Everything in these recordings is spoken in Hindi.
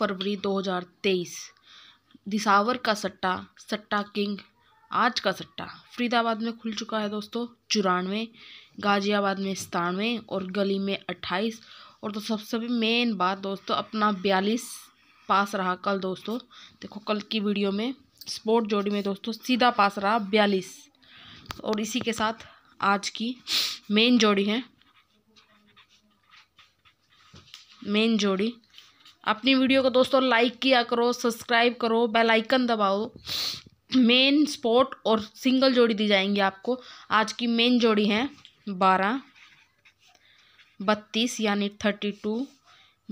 फरवरी 2023 दिसावर का सट्टा सट्टा किंग आज का सट्टा फरीदाबाद में खुल चुका है दोस्तों चुरानवे गाजियाबाद में सतानवे और गली में अट्ठाईस और तो सबसे भी मेन बात दोस्तों अपना बयालीस पास रहा कल दोस्तों देखो कल की वीडियो में स्पोर्ट जोड़ी में दोस्तों सीधा पास रहा बयालीस और इसी के साथ आज की मेन जोड़ी है मेन जोड़ी अपनी वीडियो को दोस्तों लाइक किया करो सब्सक्राइब करो बेल आइकन दबाओ मेन स्पोर्ट और सिंगल जोड़ी दी जाएंगी आपको आज की मेन जोड़ी है बारह बत्तीस यानी थर्टी टू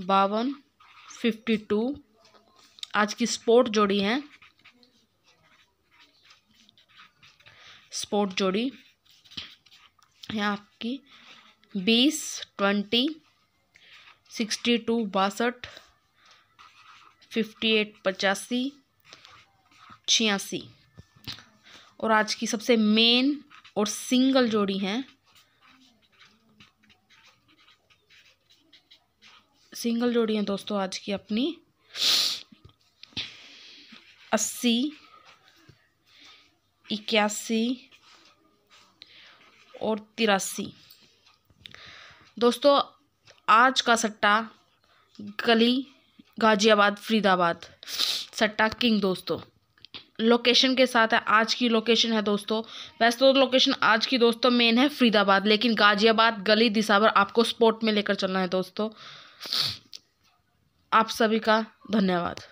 बावन फिफ्टी टू आज की स्पोर्ट जोड़ी है स्पोर्ट जोड़ी है आपकी बीस ट्वेंटी सिक्सटी टू बासठ फिफ्टी एट पचासी छियासी और आज की सबसे मेन और सिंगल जोड़ी हैं सिंगल जोड़ी हैं दोस्तों आज की अपनी अस्सी इक्यासी और तिरासी दोस्तों आज का सट्टा गली गाजियाबाद फरीदाबाद सट्टा किंग दोस्तों लोकेशन के साथ है आज की लोकेशन है दोस्तों वैसे तो लोकेशन आज की दोस्तों मेन है फरीदाबाद लेकिन गाजियाबाद गली दिसावर आपको स्पोर्ट में लेकर चलना है दोस्तों आप सभी का धन्यवाद